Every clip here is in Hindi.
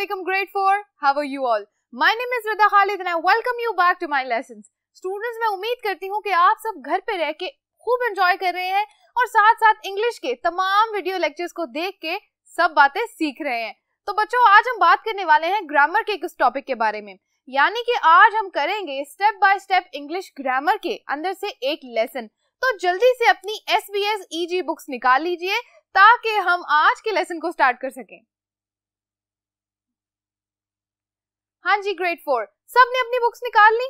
Assalamualaikum grade 4 how are you all my name is Rida Khalid and I welcome you back to my lessons students मैं उम्मीद करती हूँ कि आप सब घर पे रह के खूब एंजॉय कर रहे हैं और साथ साथ इंग्लिश के तमाम वीडियो लेक्चर्स को देख के सब बातें सीख रहे हैं तो बच्चों आज हम बात करने वाले हैं ग्रामर के इस टॉपिक के बारे में यानी कि आज हम करेंगे step by step English grammar के अंदर से एक लेसन तो जल्दी से अपनी S B S E G books निकाल लीजिए ताकि हम आज के लेसन को स्टार्ट कर सकें हाँ जी ग्रेड फोर सब ने अपनी बुक्स निकाल ली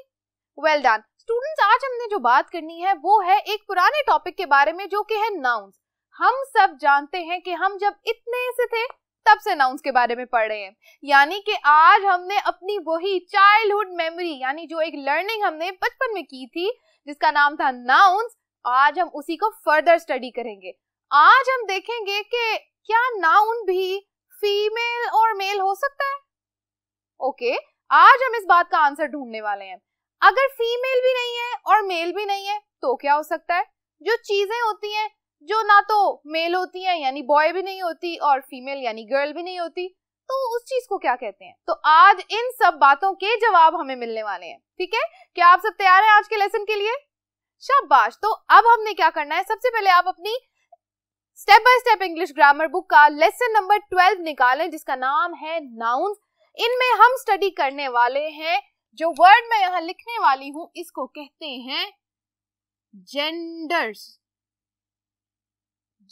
वेल डन स्टूडेंट्स आज हमने जो बात करनी है वो है एक पुराने टॉपिक के बारे में जो कि है नाउन्स हम सब जानते हैं कि हम जब इतने से थे तब से नाउन्स के बारे में पढ़ रहे हैं यानी कि आज हमने अपनी वही चाइल्डहुड मेमोरी यानी जो एक लर्निंग हमने बचपन में की थी जिसका नाम था नाउन्स आज हम उसी को फर्दर स्टडी करेंगे आज हम देखेंगे कि क्या नाउन भी फीमेल और मेल हो सकता है ओके आज हम इस बात का आंसर ढूंढने वाले हैं अगर फीमेल भी नहीं है और मेल भी नहीं है तो क्या हो सकता है जो चीजें होती हैं जो ना तो मेल होती है यानी बॉय भी नहीं होती और फीमेल यानी गर्ल भी नहीं होती तो उस चीज को क्या कहते हैं तो आज इन सब बातों के जवाब हमें मिलने वाले हैं ठीक है क्या आप सब तैयार हैं आज के लेसन के लिए शाबाश तो अब हमने क्या करना है सबसे पहले आप अपनी step by step English grammar book का लेसन नंबर ट्वेल्व निकालें जिसका नाम है नाउन्स इनमें हम स्टडी करने वाले हैं जो वर्ड मैं यहां लिखने वाली हूं इसको कहते हैं जेंडर्स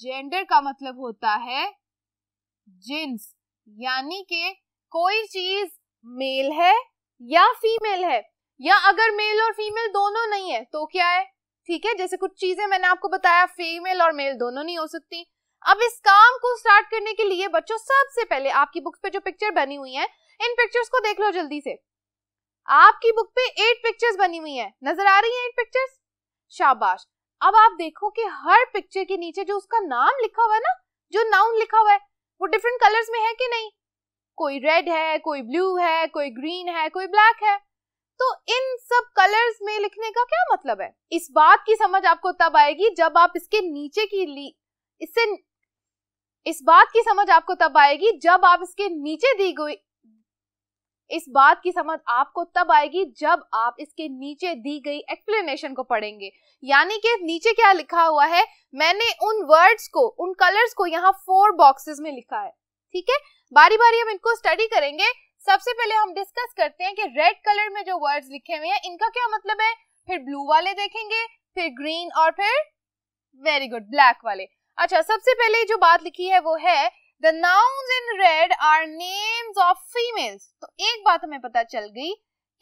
जेंडर का मतलब होता है जिन्स यानी कि कोई चीज मेल है या फीमेल है या अगर मेल और फीमेल दोनों नहीं है तो क्या है ठीक है जैसे कुछ चीजें मैंने आपको बताया फीमेल और मेल दोनों नहीं हो सकती अब इस काम को स्टार्ट करने के लिए बच्चों सबसे पहले आपकी बुक्स पे जो पिक्चर बनी हुई है इन पिक्चर्स को देख लो जल्दी से आपकी बुक पे एट पिक्चर्स बनी हुई है नजर आ रही है एट पिक्चर्स शाबाश अब आप देखो कि हर पिक्चर के नीचे जो उसका नाम लिखा हुआ है ना जो नाउन लिखा हुआ है वो डिफरेंट कलर्स में है कि नहीं कोई रेड है कोई ब्लू है कोई ग्रीन है कोई ब्लैक है तो इन सब कलर्स में लिखने का क्या मतलब है इस बात की समझ आपको तब आएगी जब आप इसके नीचे की ली इससे इस बात की समझ आपको तब आएगी जब आप इसके नीचे दी गई इस बात की समझ आपको तब आएगी जब आप इसके नीचे दी गई एक्सप्लेनेशन को पढ़ेंगे यानी कि नीचे क्या लिखा हुआ है मैंने उन वर्ड्स को उन कलर्स को यहाँ फोर बॉक्सेस में लिखा है ठीक है बारी बारी हम इनको स्टडी करेंगे सबसे पहले हम डिस्कस करते हैं कि रेड कलर में जो वर्ड्स लिखे हुए हैं इनका क्या मतलब है फिर ब्लू वाले देखेंगे फिर ग्रीन और फिर वेरी गुड ब्लैक वाले अच्छा सबसे पहले जो बात लिखी है वो है the nouns in red are names of females तो एक बात हमें पता चल गई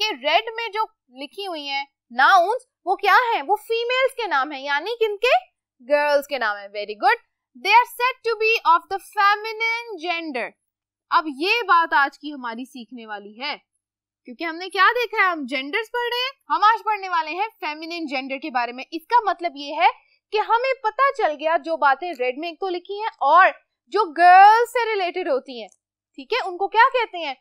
कि रेड में जो लिखी हुई है नाउन्स वो क्या है वो फीमेल्स के नाम है यानी किनके गर्ल्स के नाम है very good they are said to be of the feminine gender अब ये बात आज की हमारी सीखने वाली है क्योंकि हमने क्या देखा है हम जेंडर्स पढ़ रहे हैं हम आज पढ़ने वाले हैं फेमिनिन जेंडर के बारे में इसका मतलब ये है कि हमें पता चल गया जो बातें रेड में एक तो लिखी हैं और जो गर्ल्स से रिलेटेड होती हैं ठीक है उनको क्या कहते हैं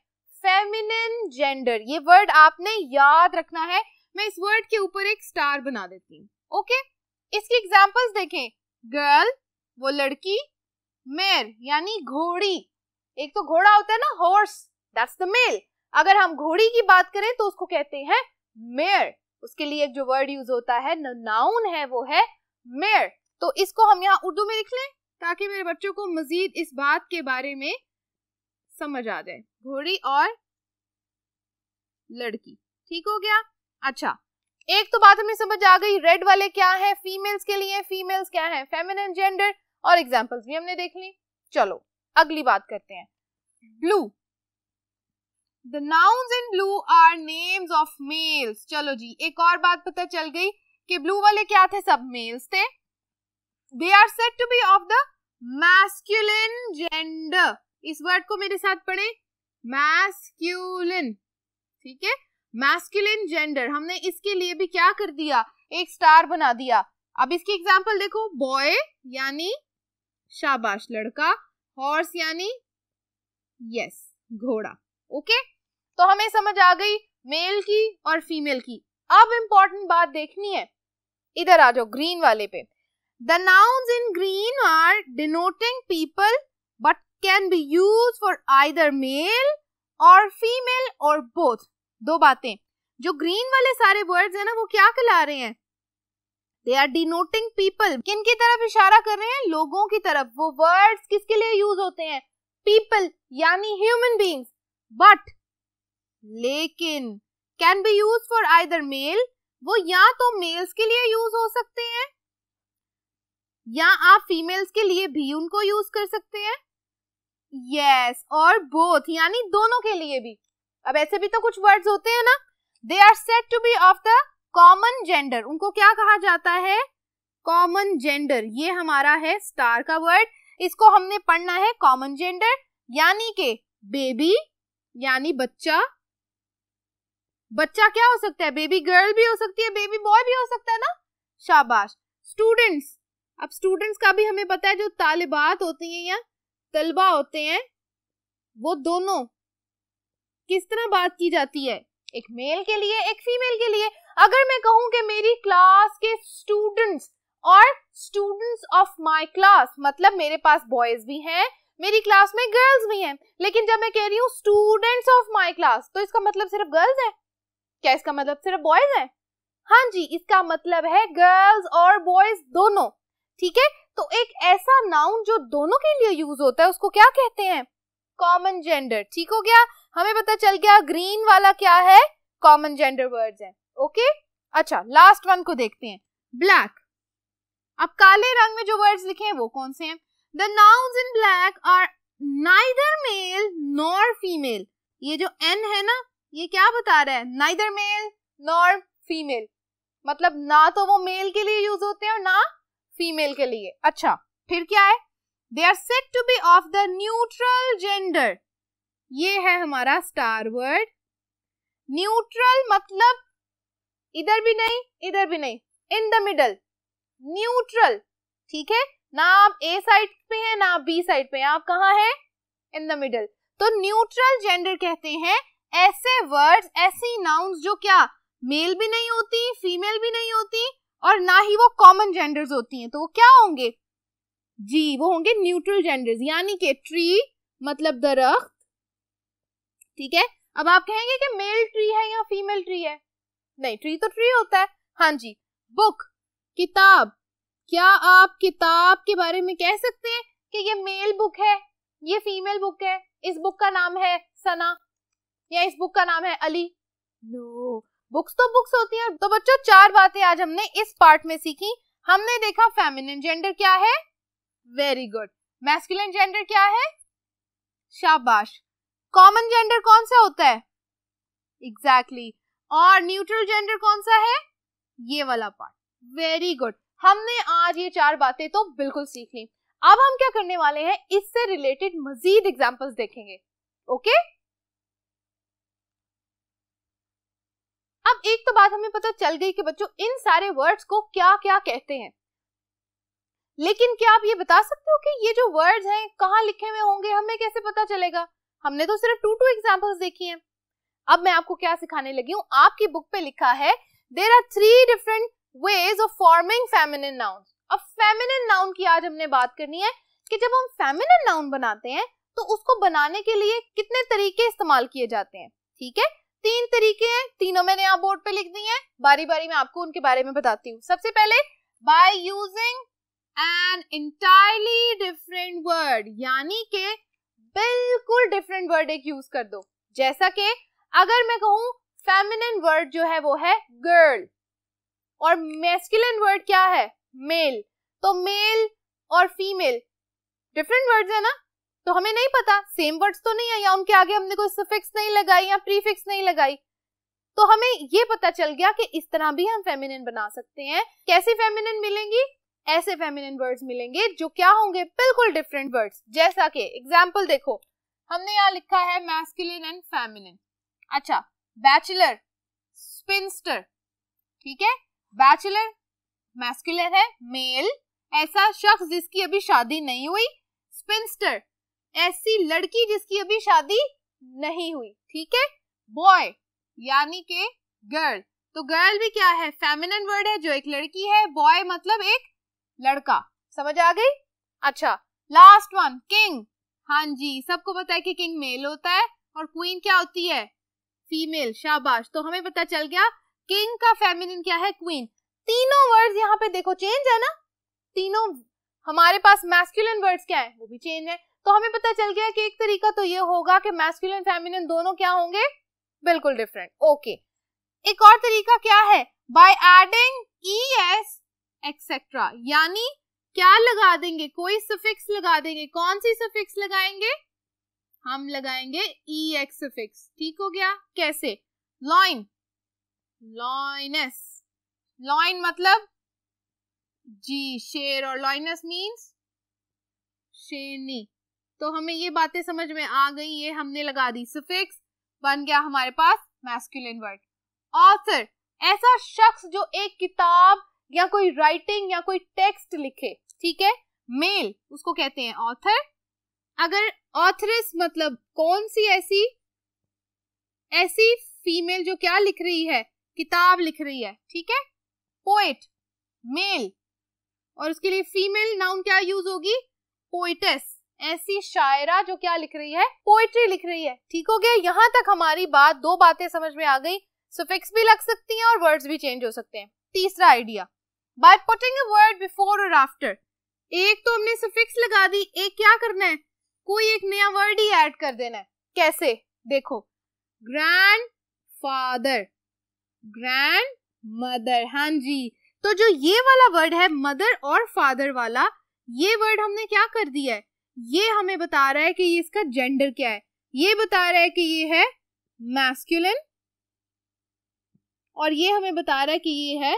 फेमिनिन जेंडर ये वर्ड आपने याद रखना है मैं इस वर्ड के ऊपर एक स्टार बना देती हूँ ओके इसकी एग्जाम्पल्स देखें गर्ल वो लड़की मेर यानी घोड़ी एक तो घोड़ा होता है ना हॉर्स दैट्स द मेल अगर हम घोड़ी की बात करें तो उसको कहते हैं मेयर उसके लिए एक जो वर्ड यूज होता है नाउन है वो है मेयर तो इसको हम यहाँ उर्दू में लिख लें ताकि मेरे बच्चों को मजीद इस बात के बारे में समझ आ जाए घोड़ी और लड़की ठीक हो गया अच्छा एक तो बात हमें समझ आ गई रेड वाले क्या है फीमेल्स के लिए फीमेल्स क्या है फेमिनिन जेंडर और एग्जांपल्स भी हमने देख ली चलो अगली बात करते हैं blue the nouns in blue are names of males चलो जी एक और बात पता चल गई कि ब्लू वाले क्या थे सब मेल्स थे they are said to be of the masculine gender इस वर्ड को मेरे साथ पढ़े मैस्क्यूलिन ठीक है मैस्क्यूलिन जेंडर हमने इसके लिए भी क्या कर दिया एक स्टार बना दिया अब इसकी एग्जाम्पल देखो बॉय यानी शाबाश लड़का हॉर्स यानी यस घोड़ा ओके तो हमें समझ आ गई मेल की और फीमेल की अब इंपॉर्टेंट बात देखनी है इधर आ जाओ ग्रीन वाले पे The nouns in green are denoting people but can be used for either male or female or both. दो बातें जो ग्रीन वाले सारे वर्ड्स है ना वो क्या कहला रहे हैं दे आर डिनोटिंग पीपल किन की तरफ इशारा कर रहे हैं लोगों की तरफ वो वर्ड्स किसके लिए यूज होते हैं पीपल यानी ह्यूमन बींग्स बट लेकिन can be use for either male वो या तो मेल्स के लिए यूज हो सकते हैं या आप फीमेल्स के लिए भी उनको यूज कर सकते हैं यस और बोथ यानी दोनों के लिए भी अब ऐसे भी तो कुछ वर्ड्स होते हैं ना they are said to be of the common gender उनको क्या कहा जाता है कॉमन जेंडर ये हमारा है स्टार का वर्ड इसको हमने पढ़ना है कॉमन जेंडर यानी के बेबी यानी बच्चा बच्चा क्या हो सकता है बेबी गर्ल भी हो सकती है बेबी बॉय भी हो सकता है ना शाबाश स्टूडेंट्स अब स्टूडेंट्स का भी हमें पता है जो तालिबात होती हैं या तलबा होते हैं वो दोनों किस तरह बात की जाती है एक मेल के लिए एक फीमेल के लिए अगर मैं कहूं कि मेरी क्लास के स्टूडेंट्स और स्टूडेंट्स ऑफ माय क्लास मतलब मेरे पास बॉयज भी हैं मेरी क्लास में गर्ल्स भी हैं लेकिन जब मैं कह रही हूँ स्टूडेंट्स ऑफ माय क्लास तो इसका मतलब सिर्फ गर्ल्स है क्या इसका मतलब सिर्फ बॉयज है हाँ जी इसका मतलब है गर्ल्स और बॉयज दोनों ठीक है तो एक ऐसा नाउन जो दोनों के लिए यूज होता है उसको क्या कहते हैं कॉमन जेंडर ठीक हो गया हमें पता चल गया ग्रीन वाला क्या है कॉमन जेंडर वर्ड है ओके अच्छा लास्ट वन को देखते हैं ब्लैक अब काले रंग में जो वर्ड्स लिखे हैं वो कौन से हैं the nouns in black are neither male nor female ये जो एन है ना ये क्या बता रहा है नाइदर मेल नॉर फीमेल मतलब ना तो वो मेल के लिए यूज होते हैं और ना फीमेल के लिए अच्छा फिर क्या है they are said to be of the neutral gender ये है हमारा स्टार वर्ड न्यूट्रल मतलब इधर भी नहीं इधर भी नहीं इन द मिडल न्यूट्रल ठीक है ना आप ए साइड पे हैं ना आप बी साइड पे हैं आप कहा हैं इन द मिडल तो न्यूट्रल जेंडर कहते हैं ऐसे वर्ड्स ऐसी नाउंस जो क्या मेल भी नहीं होती फीमेल भी नहीं होती और ना ही वो कॉमन जेंडर्स होती हैं तो वो क्या होंगे जी वो होंगे न्यूट्रल जेंडर्स यानी कि ट्री मतलब दरख्त ठीक है अब आप कहेंगे कि मेल ट्री है या फीमेल ट्री है नहीं ट्री तो ट्री होता है हाँ जी बुक किताब क्या आप किताब के बारे में कह सकते हैं कि ये मेल बुक है ये फीमेल बुक है इस बुक का नाम है सना या इस बुक का नाम है अली नो no. बुक्स तो बुक्स होती हैं तो बच्चों चार बातें आज हमने इस पार्ट में सीखी हमने देखा फेमिनिन जेंडर क्या है वेरी गुड मैस्कुलिन जेंडर क्या है शाबाश कॉमन जेंडर कौन सा होता है एग्जैक्टली exactly. और न्यूट्रल जेंडर कौन सा है ये वाला पार्ट वेरी गुड हमने आज ये चार बातें तो बिल्कुल सीख ली अब हम क्या करने वाले हैं इससे रिलेटेड मजीद एग्जाम्पल्स देखेंगे ओके okay? अब एक तो बात हमें पता चल गई कि बच्चों इन सारे वर्ड्स को क्या क्या कहते हैं लेकिन क्या आप ये बता सकते हो कि ये जो वर्ड्स हैं कहाँ लिखे हुए होंगे हमें कैसे पता चलेगा हमने तो सिर्फ टू टू एग्जाम्पल्स देखी हैं अब मैं आपको क्या सिखाने लगी हूँ आपकी बुक पे लिखा है there are three different ways of forming feminine noun अब फेमिनिन नाउन की आज हमने बात करनी है कि जब हम फेमिनिन नाउन बनाते हैं तो उसको बनाने के लिए कितने तरीके इस्तेमाल किए जाते हैं ठीक है तीन तरीके हैं तीनों मैंने आप बोर्ड पे लिख दी हैं बारी बारी मैं आपको उनके बारे में बताती हूँ सबसे पहले by using an entirely different word यानी के बिल्कुल डिफरेंट वर्ड एक यूज कर दो जैसा कि अगर मैं कहूँ फेमिनिन वर्ड जो है वो है गर्ल और मेस्कुलिन वर्ड क्या है मेल तो मेल और फीमेल डिफरेंट वर्ड है ना तो हमें नहीं पता सेम वर्ड्स तो नहीं है या उनके आगे हमने कोई सफिक्स नहीं लगाई या प्रीफिक्स नहीं लगाई तो हमें ये पता चल गया कि इस तरह भी हम फेमिनिन बना सकते हैं कैसी फेमिनिन मिलेंगी ऐसे फेमिनिन वर्ड्स मिलेंगे जो क्या होंगे बिल्कुल डिफरेंट वर्ड्स जैसा कि एग्जाम्पल देखो हमने यहाँ लिखा है मैस्कुलिन एंड फेमिनिन अच्छा बैचलर स्पिनस्टर ठीक है बैचलर मैस्कुलर है मेल ऐसा शख्स जिसकी अभी शादी नहीं हुई स्पिनस्टर ऐसी लड़की जिसकी अभी शादी नहीं हुई ठीक है बॉय यानी के गर्ल तो गर्ल भी क्या है फेमिनन वर्ड है जो एक लड़की है बॉय मतलब एक लड़का समझ आ गई अच्छा लास्ट वन किंग हाँ जी सबको पता है कि किंग मेल होता है और क्वीन क्या होती है फीमेल शाबाश तो हमें पता चल गया किंग का फेमिनिन क्या है क्वीन तीनों वर्ड्स यहाँ पे देखो चेंज है ना तीनों हमारे पास मैस्कुलिन वर्ड्स क्या है वो भी चेंज है तो हमें पता चल गया कि एक तरीका तो ये होगा कि मैस्कुलिन फेमिनिन दोनों क्या होंगे बिल्कुल डिफरेंट ओके एक और तरीका क्या है बाय एडिंग एस एक्सेट्रा यानी क्या लगा देंगे कोई सफिक्स लगा देंगे कौन सी सफिक्स लगाएंगे हम लगाएंगे ई एक्स सफिक्स ठीक हो गया कैसे लॉइन लॉइनस लॉइन मतलब जी शेर और लॉइनस मीन्स शेरनी तो हमें ये बातें समझ में आ गई ये हमने लगा दी सुफिक्स बन गया हमारे पास मैस्कुलिन वर्ड ऑथर ऐसा शख्स जो एक किताब या कोई राइटिंग या कोई टेक्स्ट लिखे ठीक है मेल उसको कहते हैं ऑथर अगर ऑथरेस मतलब कौन सी ऐसी ऐसी फीमेल जो क्या लिख रही है किताब लिख रही है ठीक है पोएट मेल और उसके लिए फीमेल नाउन क्या यूज होगी पोइटस ऐसी शायरा जो क्या लिख रही है पोइट्री लिख रही है ठीक हो गया यहाँ तक हमारी बात दो बातें समझ में आ गई सफिक्स भी लग सकती हैं और वर्ड्स भी चेंज हो सकते हैं तीसरा idea by putting word before और आफ्टर एक तो हमने सफिक्स लगा दी एक क्या करना है कोई एक नया वर्ड ही ऐड कर देना है कैसे देखो ग्रैंड फादर ग्रैंड मदर हाँ जी तो जो ये वाला वर्ड है मदर और फादर वाला ये वर्ड हमने क्या कर दिया है ये हमें बता रहा है कि ये इसका जेंडर क्या है ये बता रहा है कि ये है मैस्कुलिन और ये हमें बता रहा है कि ये है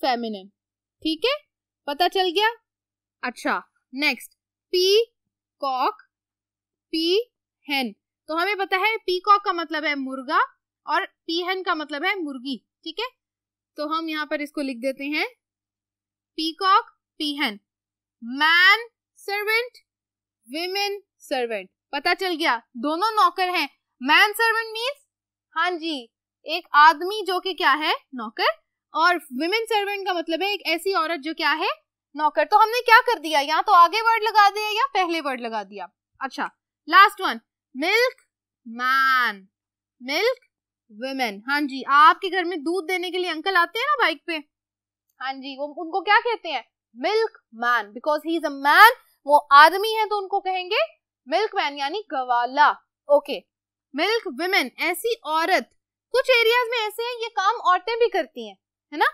फेमिनिन ठीक है पता चल गया अच्छा नेक्स्ट पी कॉक पी हेन तो हमें पता है पी कॉक का मतलब है मुर्गा और पी हेन का मतलब है मुर्गी ठीक है तो हम यहाँ पर इसको लिख देते हैं पी पी पीहन मैन सर्वेंट विमेन सर्वेंट पता चल गया दोनों नौकर हैं मैन सर्वेंट मीन्स हाँ जी एक आदमी जो कि क्या है नौकर और विमेन सर्वेंट का मतलब है एक ऐसी औरत जो क्या है नौकर तो हमने क्या कर दिया या तो आगे वर्ड लगा दिया या पहले वर्ड लगा दिया अच्छा last one milk man milk women हाँ जी आपके घर में दूध देने के लिए अंकल आते हैं ना बाइक पे हाँ जी वो उनको क्या कहते हैं milk man because he is a man वो आदमी है तो उनको कहेंगे मिल्कमैन यानी गवाला ओके मिल्क विमेन ऐसी औरत कुछ एरियाज में ऐसे हैं ये काम औरतें भी करती हैं है ना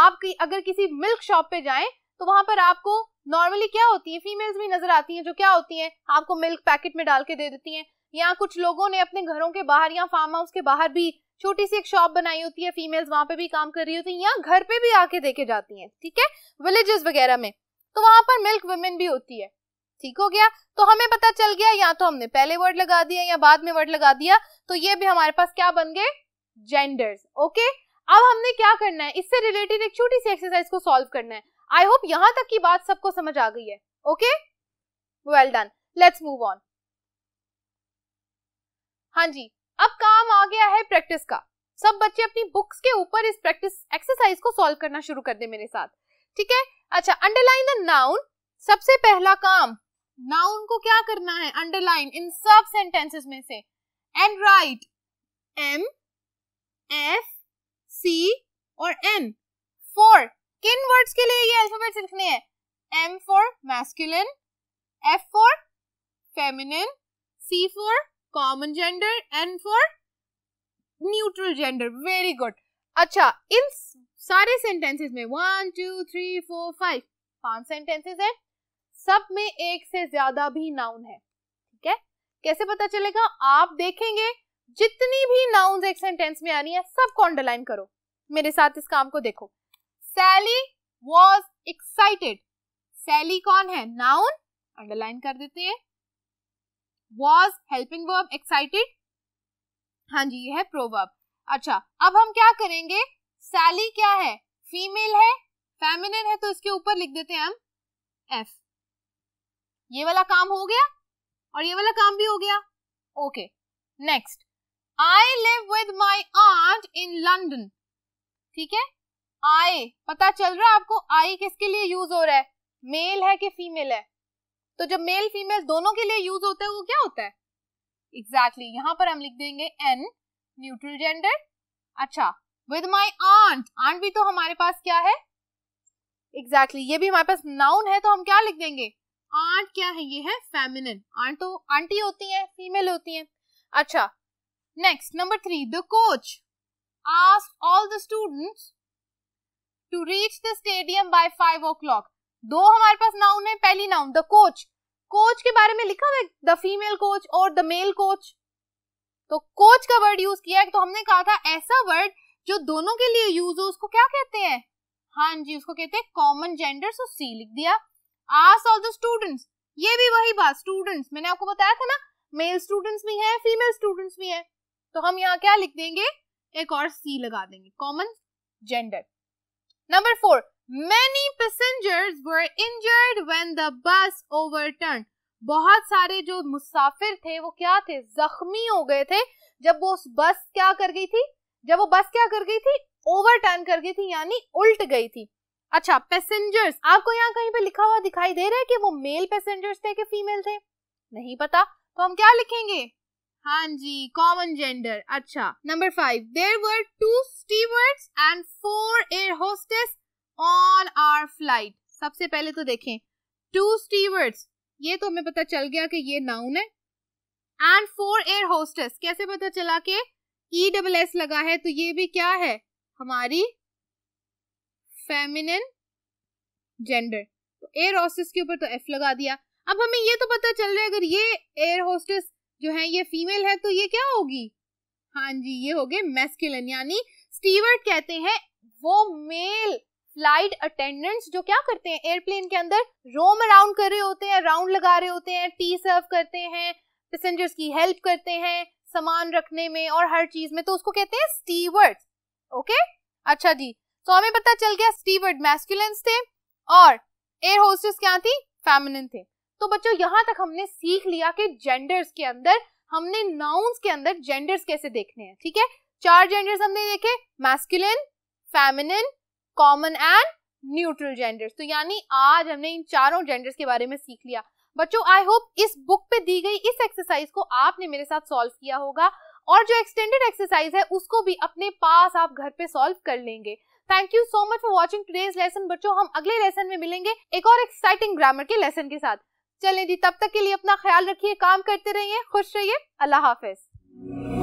आप कि, अगर किसी मिल्क शॉप पे जाएं तो वहां पर आपको नॉर्मली क्या होती है फीमेल्स भी नजर आती हैं जो क्या होती हैं आपको मिल्क पैकेट में डाल के दे देती हैं या कुछ लोगों ने अपने घरों के बाहर या फार्म हाउस के बाहर भी छोटी सी एक शॉप बनाई होती है फीमेल्स वहां पे भी काम कर रही होती है या घर पे भी आके देके जाती हैं ठीक है विलेजेस वगैरह में तो वहां पर मिल्क वुमेन भी होती है ठीक हो गया तो हमें पता चल गया या तो हमने पहले वर्ड लगा दिया या बाद में वर्ड लगा दिया तो ये भी हमारे पास क्या बन गए जेंडर्स ओके अब हमने क्या करना है इससे रिलेटेड एक छोटी सी एक्सरसाइज को सॉल्व करना है आई होप यहां तक की बात सबको समझ आ गई है okay well done let's move on हाँ जी अब काम आ गया है प्रैक्टिस का सब बच्चे अपनी बुक्स के ऊपर इस प्रैक्टिस एक्सरसाइज को सॉल्व करना शुरू कर दे मेरे साथ ठीक है अच्छा अंडरलाइन द नाउन सबसे पहला काम नाउन को क्या करना है अंडरलाइन इन सब सेंटेंसेस में से and write M F C और एन फोर किन वर्ड्स के लिए ये अल्फाबेट लिखने हैं M for masculine F for feminine C for common gender N for neutral gender very good अच्छा इन सारे सेंटेंसेस में one two three four five पांच सेंटेंसेस है सब में एक से ज्यादा भी नाउन है ठीक है कैसे पता चलेगा आप देखेंगे जितनी भी नाउन एक सेंटेंस में आनी है सबको अंडरलाइन करो मेरे साथ इस काम को देखो सैली वॉज एक्साइटेड सैली कौन है नाउन अंडरलाइन कर देते हैं वॉज हेल्पिंग वर्ब एक्साइटेड हाँ जी ये है प्रोवर्ब अच्छा अब हम क्या करेंगे सैली क्या है फीमेल है फेमिनिन है तो इसके ऊपर लिख देते हैं हम एफ ये वाला काम हो गया और ये वाला काम भी हो गया okay next I live with my aunt in London ठीक है आई पता चल रहा है आपको आई किसके लिए यूज हो रहा है मेल है कि फीमेल है तो जब मेल फीमेल दोनों के लिए यूज होता है वो क्या होता है एग्जैक्टली exactly, यहां पर हम लिख देंगे एन न्यूट्रल जेंडर अच्छा विद माई आंट आंट भी तो हमारे पास क्या है एग्जैक्टली exactly, ये भी हमारे पास नाउन है तो हम क्या लिख देंगे आंट क्या है ये है फेमिनिन आंट तो आंटी होती है फीमेल होती है अच्छा next number three the coach ask all the student to reach the stadium by five o'clock दो हमारे पास नाउन है पहली नाउन द कोच कोच के बारे में लिखा हुआ है द फीमेल कोच और द मेल कोच तो कोच का वर्ड यूज किया है तो हमने कहा था ऐसा वर्ड जो दोनों के लिए यूज हो उसको क्या कहते हैं हाँ जी उसको कहते हैं कॉमन जेंडर सो सी लिख दिया आस ऑल द स्टूडेंट्स ये भी वही बात स्टूडेंट्स मैंने आपको बताया था ना मेल स्टूडेंट्स भी हैं फीमेल स्टूडेंट्स भी हैं तो हम यहाँ क्या लिख देंगे एक और सी लगा देंगे common gender number four many passengers were injured when the bus overturn बहुत सारे जो मुसाफिर थे वो क्या थे जख्मी हो गए थे जब वो उस बस क्या कर गई थी जब वो बस क्या कर गई थी ओवर टर्न कर गई थी यानी उल्ट गई थी अच्छा पैसेंजर्स आपको यहाँ कहीं पे लिखा हुआ दिखाई दे रहा है कि वो मेल पैसेंजर्स थे कि फीमेल थे नहीं पता तो हम क्या लिखेंगे हाँ जी कॉमन जेंडर अच्छा number five there were two stewards and four air hostess on our flight सबसे पहले तो देखें टू स्टीवर्ड्स ये तो हमें पता चल गया कि ये नाउन है एंड फोर एयर होस्टेस कैसे पता चला के ई डबल एस लगा है तो ये भी क्या है हमारी फेमिनिन जेंडर तो एयर होस्टेस के ऊपर तो एफ लगा दिया अब हमें ये तो पता चल रहा है अगर ये एयर होस्टेस जो है ये फीमेल है तो ये क्या होगी हाँ जी ये हो गए मैस्कुलिन यानी स्टीवर्ट कहते हैं वो मेल फ्लाइट अटेंडेंट्स जो क्या करते हैं एयरप्लेन के अंदर रोम अराउंड कर रहे होते हैं राउंड लगा रहे होते हैं टी सर्व करते हैं पैसेंजर्स की हेल्प करते हैं सामान रखने में और हर चीज में तो उसको कहते हैं स्टीवर्ड ओके अच्छा जी तो हमें पता चल गया स्टीवर्ड मैस्कुलेंस थे और एयर होस्टेस क्या थी फेमिनिन थे तो बच्चों यहाँ तक हमने सीख लिया कि जेंडर्स के अंदर हमने नाउन्स के अंदर जेंडर्स कैसे देखने हैं ठीक है थीके? चार जेंडर्स हमने देखे masculine feminine common and neutral genders तो यानी आज हमने इन चारों जेंडर्स के बारे में सीख लिया बच्चों आई होप इस बुक पे दी गई इस एक्सरसाइज को आपने मेरे साथ सॉल्व किया होगा और जो एक्सटेंडेड एक्सरसाइज है उसको भी अपने पास आप घर पे सॉल्व कर लेंगे thank you so much for watching today's lesson बच्चों हम अगले लेसन में मिलेंगे एक और एक्साइटिंग ग्रामर के लेसन के साथ चलें जी तब तक के लिए अपना ख्याल रखिए काम करते रहिए खुश रहिए अल्लाह हाफिज